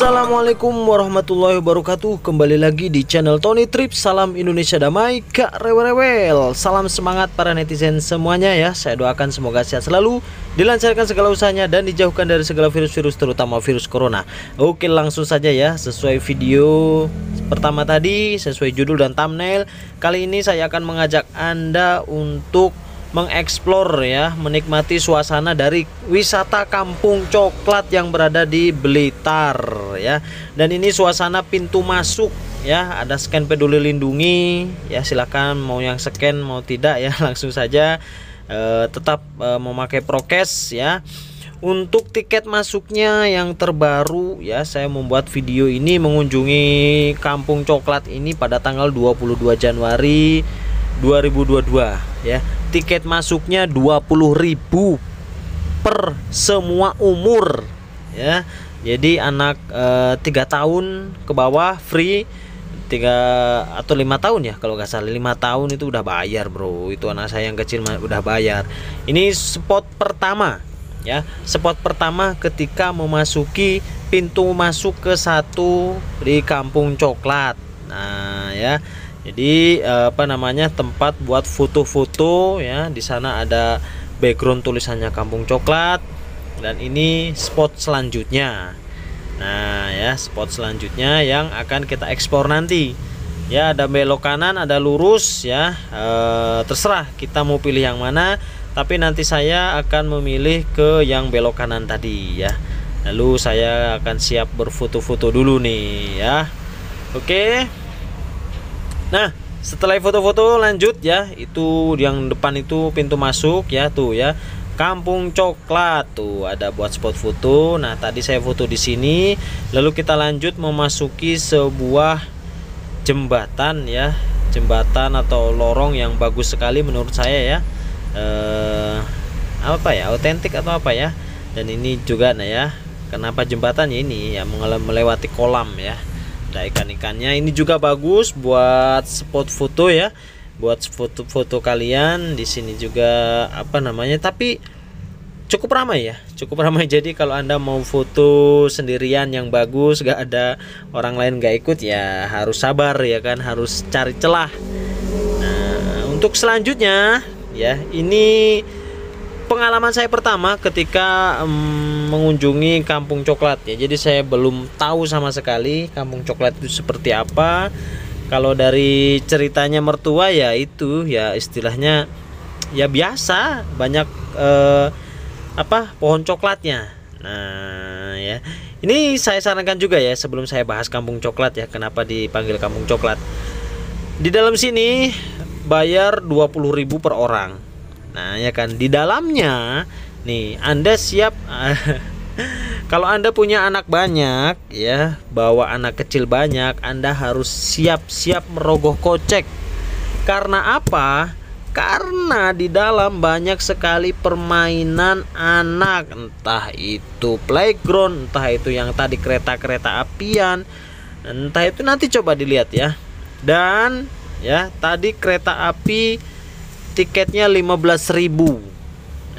Assalamualaikum warahmatullahi wabarakatuh Kembali lagi di channel Tony Trip Salam Indonesia Damai Kak Rewel-Rewel Salam semangat para netizen semuanya ya Saya doakan semoga sehat selalu Dilancarkan segala usahanya dan dijauhkan dari segala virus-virus Terutama virus corona Oke langsung saja ya Sesuai video pertama tadi Sesuai judul dan thumbnail Kali ini saya akan mengajak Anda untuk mengeksplor ya, menikmati suasana dari wisata kampung coklat yang berada di Blitar ya. Dan ini suasana pintu masuk ya, ada scan peduli lindungi ya, silahkan mau yang scan mau tidak ya langsung saja e, tetap e, memakai prokes ya. Untuk tiket masuknya yang terbaru ya saya membuat video ini mengunjungi Kampung Coklat ini pada tanggal 22 Januari 2022 ya. Tiket masuknya 20.000 per semua umur ya. Jadi anak eh, tiga 3 tahun ke bawah free tiga atau lima tahun ya kalau nggak salah lima tahun itu udah bayar bro itu anak saya yang kecil udah bayar ini spot pertama ya spot pertama ketika memasuki pintu masuk ke satu di kampung coklat nah ya jadi eh, apa namanya tempat buat foto-foto ya. Di sana ada background tulisannya Kampung Coklat dan ini spot selanjutnya. Nah, ya spot selanjutnya yang akan kita ekspor nanti. Ya, ada belok kanan, ada lurus ya. E, terserah kita mau pilih yang mana, tapi nanti saya akan memilih ke yang belok kanan tadi ya. Lalu saya akan siap berfoto-foto dulu nih ya. Oke. Okay. Nah, setelah foto-foto lanjut ya, itu yang depan itu pintu masuk ya tuh ya. Kampung Coklat tuh ada buat spot foto. Nah, tadi saya foto di sini, lalu kita lanjut memasuki sebuah jembatan ya, jembatan atau lorong yang bagus sekali menurut saya ya. Eh apa ya? Autentik atau apa ya? Dan ini juga nah ya. Kenapa jembatannya ini ya melewati kolam ya ada ikan-ikannya ini juga bagus buat spot foto ya buat foto-foto kalian di sini juga apa namanya tapi cukup ramai ya cukup ramai jadi kalau anda mau foto sendirian yang bagus gak ada orang lain gak ikut ya harus sabar ya kan harus cari celah nah untuk selanjutnya ya ini pengalaman saya pertama ketika um, mengunjungi kampung coklat ya jadi saya belum tahu sama sekali kampung coklat itu seperti apa kalau dari ceritanya mertua ya itu ya istilahnya ya biasa banyak eh, apa pohon coklatnya nah ya ini saya sarankan juga ya sebelum saya bahas kampung coklat ya kenapa dipanggil kampung coklat di dalam sini bayar 20.000 per orang Nah, ya kan di dalamnya nih Anda siap kalau Anda punya anak banyak ya, bawa anak kecil banyak, Anda harus siap-siap merogoh kocek. Karena apa? Karena di dalam banyak sekali permainan anak, entah itu playground, entah itu yang tadi kereta-kereta apian, entah itu nanti coba dilihat ya. Dan ya, tadi kereta api tiketnya 15.000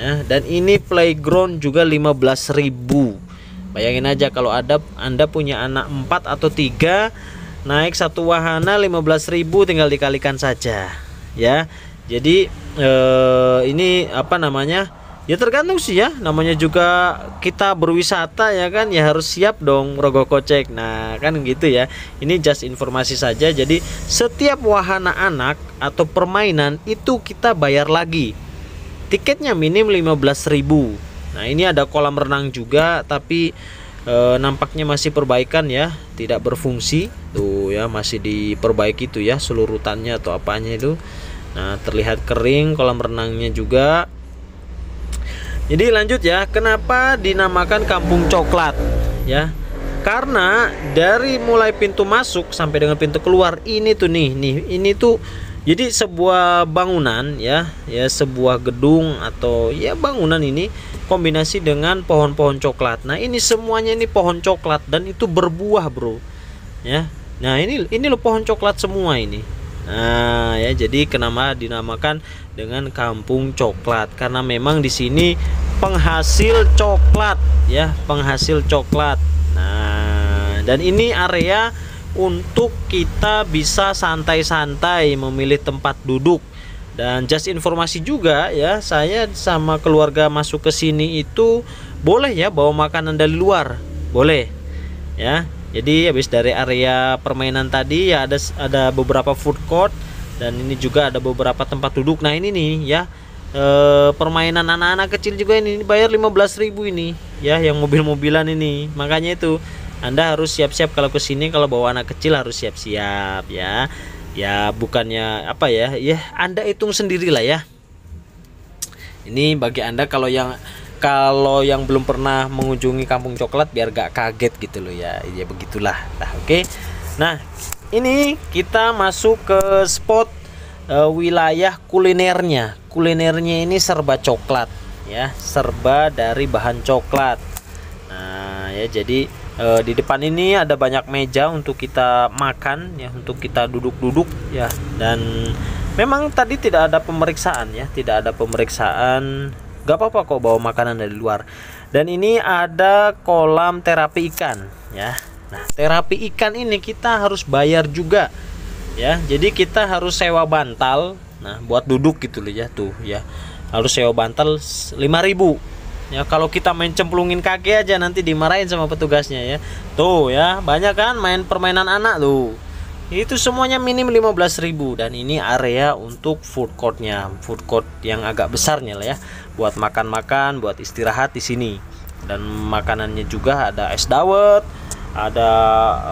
ya, dan ini playground juga 15.000 bayangin aja kalau ada Anda punya anak 4 atau 3 naik satu wahana 15.000 tinggal dikalikan saja ya jadi eh, ini apa namanya Ya tergantung sih ya, namanya juga kita berwisata ya kan ya harus siap dong rogo kocek. Nah, kan gitu ya. Ini just informasi saja. Jadi setiap wahana anak atau permainan itu kita bayar lagi. Tiketnya minim 15.000. Nah, ini ada kolam renang juga tapi e, nampaknya masih perbaikan ya, tidak berfungsi. Tuh ya, masih diperbaiki tuh ya selurutannya atau apanya itu. Nah, terlihat kering kolam renangnya juga jadi lanjut ya, kenapa dinamakan Kampung Coklat? Ya. Karena dari mulai pintu masuk sampai dengan pintu keluar ini tuh nih, nih ini tuh jadi sebuah bangunan ya, ya sebuah gedung atau ya bangunan ini kombinasi dengan pohon-pohon coklat. Nah, ini semuanya ini pohon coklat dan itu berbuah, Bro. Ya. Nah, ini ini lo pohon coklat semua ini. Nah, ya jadi kenapa dinamakan dengan Kampung Coklat karena memang di sini penghasil coklat ya, penghasil coklat. Nah, dan ini area untuk kita bisa santai-santai memilih tempat duduk. Dan just informasi juga ya, saya sama keluarga masuk ke sini itu boleh ya bawa makanan dari luar. Boleh. Ya, jadi habis dari area permainan tadi ya ada ada beberapa food court dan ini juga ada beberapa tempat duduk. Nah, ini nih ya e, permainan anak-anak kecil juga ini bayar 15.000 ini ya yang mobil-mobilan ini. Makanya itu Anda harus siap-siap kalau ke sini kalau bawa anak kecil harus siap-siap ya. Ya bukannya apa ya? Ya Anda hitung sendirilah ya. Ini bagi Anda kalau yang kalau yang belum pernah mengunjungi kampung coklat biar gak kaget gitu loh ya ya begitulah nah oke okay. nah ini kita masuk ke spot uh, wilayah kulinernya kulinernya ini serba coklat ya serba dari bahan coklat nah ya jadi uh, di depan ini ada banyak meja untuk kita makan ya untuk kita duduk-duduk ya dan memang tadi tidak ada pemeriksaan ya tidak ada pemeriksaan Gak apa-apa kok bawa makanan dari luar. Dan ini ada kolam terapi ikan ya. Nah, terapi ikan ini kita harus bayar juga. Ya, jadi kita harus sewa bantal. Nah, buat duduk gitu loh ya tuh ya. Harus sewa bantal 5000 ya kalau kita main cemplungin kaki aja nanti dimarahin sama petugasnya ya tuh ya banyak kan main permainan anak tuh itu semuanya minim 15.000 dan ini area untuk food courtnya food court yang agak besarnya lah ya buat makan-makan buat istirahat di sini dan makanannya juga ada es dawet ada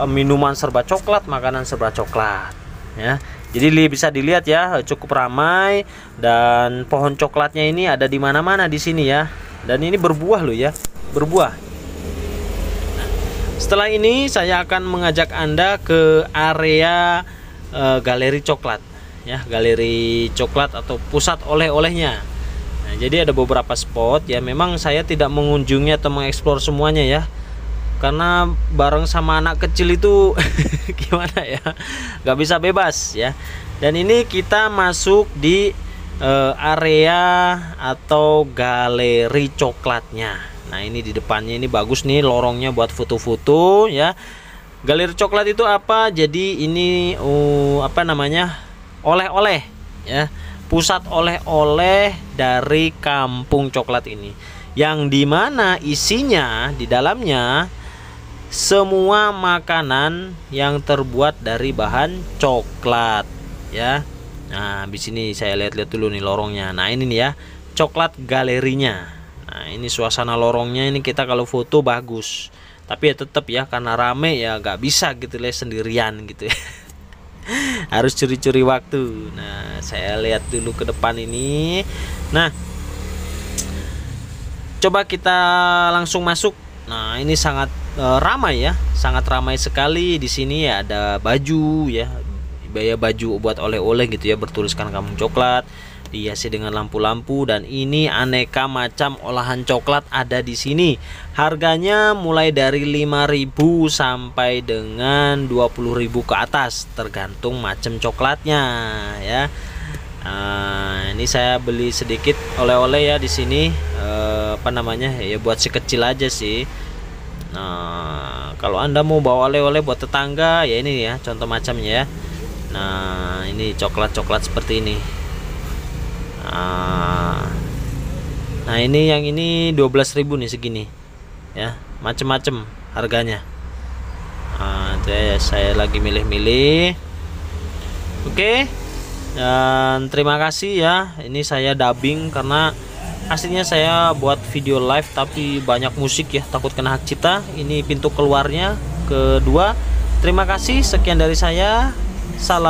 eh, minuman serba coklat makanan serba coklat ya jadi bisa dilihat ya eh, cukup ramai dan pohon coklatnya ini ada di mana-mana di sini ya dan ini berbuah loh ya berbuah setelah ini saya akan mengajak Anda ke area e, galeri coklat ya, galeri coklat atau pusat oleh-olehnya. Nah, jadi ada beberapa spot ya, memang saya tidak mengunjungi atau mengeksplor semuanya ya. Karena bareng sama anak kecil itu gimana ya? nggak bisa bebas ya. Dan ini kita masuk di e, area atau galeri coklatnya Nah ini di depannya ini bagus nih lorongnya buat foto-foto ya. Galeri coklat itu apa? Jadi ini uh, apa namanya oleh-oleh ya. Pusat oleh-oleh dari kampung coklat ini. Yang dimana isinya di dalamnya semua makanan yang terbuat dari bahan coklat ya. Nah, di sini saya lihat-lihat dulu nih lorongnya. Nah, ini nih ya, coklat galerinya nah ini suasana lorongnya ini kita kalau foto bagus tapi ya tetap ya karena rame ya nggak bisa gitu lah sendirian gitu ya harus curi-curi waktu nah saya lihat dulu ke depan ini nah coba kita langsung masuk nah ini sangat e, ramai ya sangat ramai sekali di sini ya ada baju ya biaya baju buat oleh-oleh gitu ya bertuliskan kamu coklat dihiasi iya dengan lampu-lampu dan ini aneka macam olahan coklat ada di sini. Harganya mulai dari 5.000 sampai dengan 20.000 ke atas tergantung macam coklatnya ya. Nah, ini saya beli sedikit oleh-oleh ya di sini eh, apa namanya? ya buat si kecil aja sih. Nah, kalau Anda mau bawa oleh-oleh buat tetangga ya ini ya contoh macamnya ya. Nah, ini coklat-coklat seperti ini. Ah. nah, ini yang ini 12.000 nih segini ya macem-macem harganya nah, ya saya lagi milih-milih oke dan terima kasih ya ini saya dubbing karena aslinya saya buat video live tapi banyak musik ya takut kena hak cipta ini pintu keluarnya kedua terima kasih sekian dari saya salam